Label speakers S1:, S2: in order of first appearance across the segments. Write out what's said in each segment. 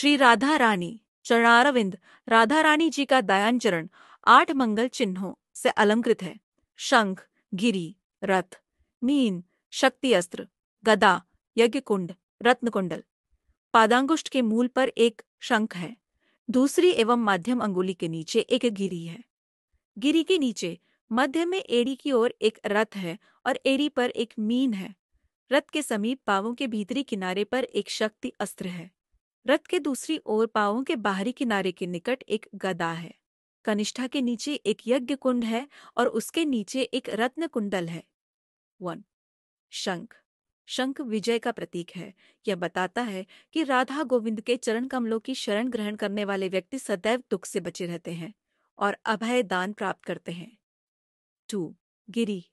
S1: श्री राधा रानी चरणारविंद राधा रानी जी का दयान चरण आठ मंगल चिन्हों से अलंकृत है शंख गिरी रथ मीन शक्ति अस्त्र गदा यज्ञ कुंड रत्न कुंडल पादांगुष्ट के मूल पर एक शंख है दूसरी एवं मध्यम अंगुली के नीचे एक गिरी है गिरी के नीचे मध्य में एड़ी की ओर एक रथ है और एड़ी पर एक मीन है रथ के समीप पावों के भीतरी किनारे पर एक शक्ति अस्त्र है रथ के दूसरी ओर पावों के बाहरी किनारे के निकट एक गदा है कनिष्ठा के नीचे एक यज्ञ कुंड है और उसके नीचे एक रत्न कुंडल है वन शंख शंख विजय का प्रतीक है यह बताता है कि राधा गोविंद के चरण कमलों की शरण ग्रहण करने वाले व्यक्ति सदैव दुख से बचे रहते हैं और अभय दान प्राप्त करते हैं टू गिरी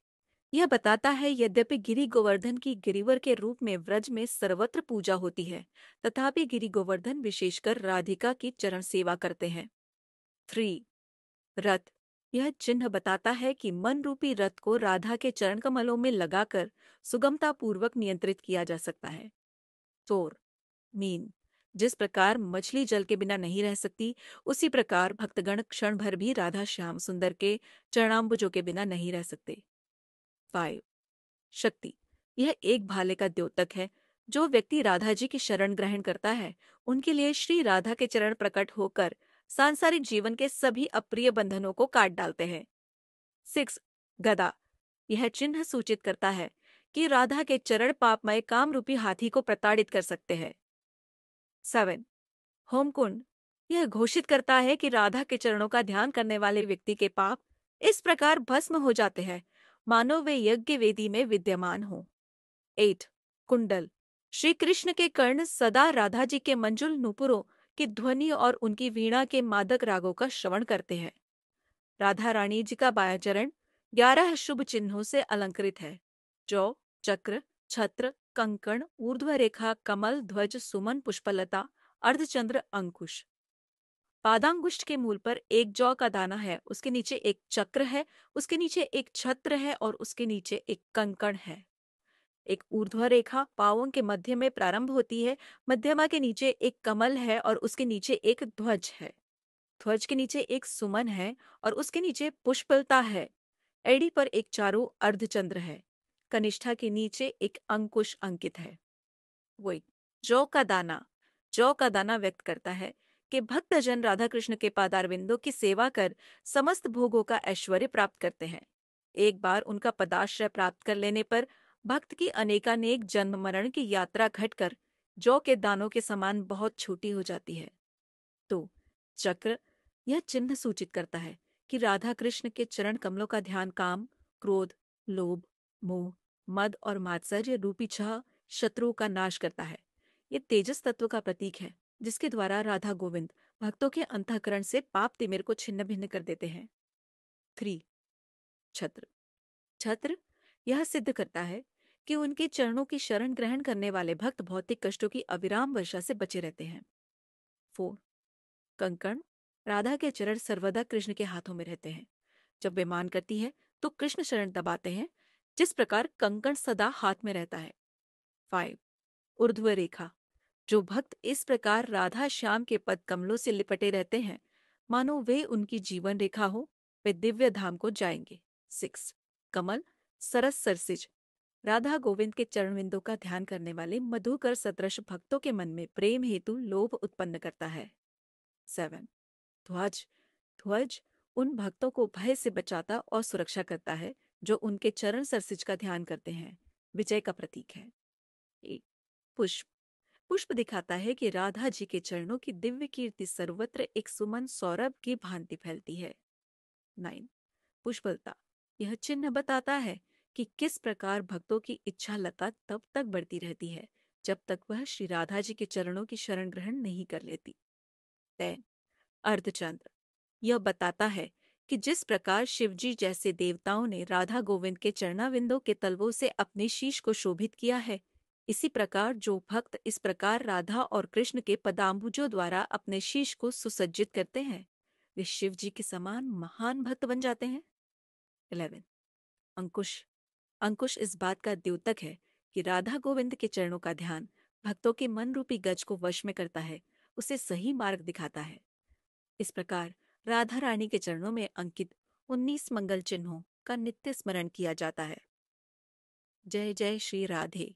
S1: यह बताता है यद्यपि गिरी गोवर्धन की गिरिवर के रूप में व्रज में सर्वत्र पूजा होती है तथापि गिरी गोवर्धन विशेषकर राधिका की चरण सेवा करते हैं थ्री रथ यह चिन्ह बताता है कि मन रूपी रथ को राधा के चरण कमलों में लगाकर सुगमतापूर्वक नियंत्रित किया जा सकता है चोर मीन जिस प्रकार मछली जल के बिना नहीं रह सकती उसी प्रकार भक्तगण क्षण भर भी राधा श्याम सुंदर के चरणाम्बुजों के बिना नहीं रह सकते फाइव शक्ति यह एक भाले का द्योतक है जो व्यक्ति राधा जी की शरण ग्रहण करता है उनके लिए श्री राधा के चरण प्रकट होकर सांसारिक जीवन के सभी अप्रिय बंधनों को काट डालते हैं सिक्स गदा यह चिन्ह सूचित करता है कि राधा के चरण पापमय काम रूपी हाथी को प्रताड़ित कर सकते हैं सेवन होमकुंड यह घोषित करता है कि राधा के चरणों का ध्यान करने वाले व्यक्ति के पाप इस प्रकार भस्म हो जाते हैं मानो वे यज्ञ वेदी में विद्यमान हों एट कुंडल श्री कृष्ण के कर्ण सदा राधा जी के मंजुल नुपुरों की ध्वनि और उनकी वीणा के मादक रागों का श्रवण करते हैं राधा रानी जी का बायाचरण ग्यारह शुभ चिन्हों से अलंकृत है जौ चक्र छत्र कंकण ऊर्ध्व रेखा कमल ध्वज सुमन पुष्पलता अर्धचंद्र अंकुश पादांगुष्ठ के मूल पर एक जौ का दाना है उसके नीचे एक चक्र है उसके नीचे एक छत्र है और उसके नीचे एक कंकण है एक ऊर्ध्व रेखा पावों के मध्य में प्रारंभ होती है मध्यमा के नीचे एक कमल है और उसके नीचे एक ध्वज है ध्वज के नीचे एक सुमन है और उसके नीचे पुष्पलता है एडी पर एक चारू अर्धचंद्र है कनिष्ठा के नीचे एक अंकुश अंकित है वही जौ का दाना जौ का दाना व्यक्त करता है के भक्तजन राधा कृष्ण के पादारविंदों की सेवा कर समस्त भोगों का ऐश्वर्य प्राप्त करते हैं एक बार उनका पदाश्रय प्राप्त कर लेने पर भक्त की अनेकानेक जन्म मरण की यात्रा घटकर जौ के दानों के समान बहुत छोटी हो जाती है तो चक्र यह चिन्ह सूचित करता है कि राधा कृष्ण के चरण कमलों का ध्यान काम क्रोध लोभ मोह मद और मात्सर्य रूपी छह शत्रुओं का नाश करता है ये तेजस तत्व का प्रतीक है जिसके द्वारा राधा गोविंद भक्तों के अंतकरण से पाप तिमिर को छिन्न भिन्न कर देते हैं थ्री छत्र छत्र यह सिद्ध करता है कि उनके चरणों की शरण ग्रहण करने वाले भक्त भौतिक कष्टों की अविराम वर्षा से बचे रहते हैं फोर कंकण राधा के चरण सर्वदा कृष्ण के हाथों में रहते हैं जब मान करती है तो कृष्ण शरण दबाते हैं जिस प्रकार कंकण सदा हाथ में रहता है फाइव ऊर्ध्व रेखा जो भक्त इस प्रकार राधा श्याम के पद कमलों से लिपटे रहते हैं मानो वे उनकी जीवन रेखा हो वे दिव्य धाम को जाएंगे सिक्स कमल सरस सरसिज राधा गोविंद के चरण बिंदु का ध्यान करने वाले मधुकर सदृश भक्तों के मन में प्रेम हेतु लोभ उत्पन्न करता है सेवन ध्वज ध्वज उन भक्तों को भय से बचाता और सुरक्षा करता है जो उनके चरण सरसिज का ध्यान करते हैं विजय का प्रतीक है एट पुष्प पुष्प दिखाता है कि राधा जी के चरणों की दिव्य कीर्ति सर्वत्र एक सुमन सौरभ की भांति फैलती है नाइन पुष्पलता यह चिन्ह बताता है कि किस प्रकार भक्तों की इच्छा लता तब तक बढ़ती रहती है जब तक वह श्री राधा जी के चरणों की शरण ग्रहण नहीं कर लेती तैन अर्धचंद्र यह बताता है कि जिस प्रकार शिवजी जैसे देवताओं ने राधा गोविंद के चरणाविंदों के तलवों से अपने शीश को शोभित किया है इसी प्रकार जो भक्त इस प्रकार राधा और कृष्ण के पदाम्बुजों द्वारा अपने शीश को सुसज्जित करते हैं वे शिव जी के समान महान भक्त बन जाते हैं इलेवन अंकुश अंकुश इस बात का द्योतक है कि राधा गोविंद के चरणों का ध्यान भक्तों के मन रूपी गज को वश में करता है उसे सही मार्ग दिखाता है इस प्रकार राधा रानी के चरणों में अंकित उन्नीस मंगल चिन्हों का नित्य स्मरण किया जाता है जय जय श्री राधे